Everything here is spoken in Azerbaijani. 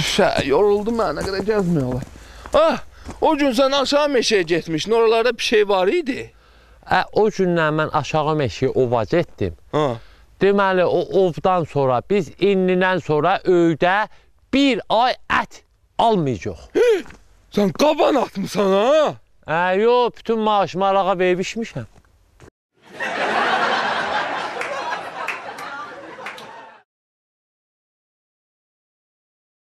Şə, yoruldum mən, nə qədər gəzmiyorlar. Ah, o gün sən aşağı meşəyə getmişdin, oralarda bir şey var idi. Ə, o gündən mən aşağı meşəyə ova getdim. Ha. Deməli, o ovdan sonra, biz inninən sonra öydə bir ay ət almayacaq. Sən qaban atmısan, ha? Ə, yox, bütün maaşımı alağa vermişmişəm.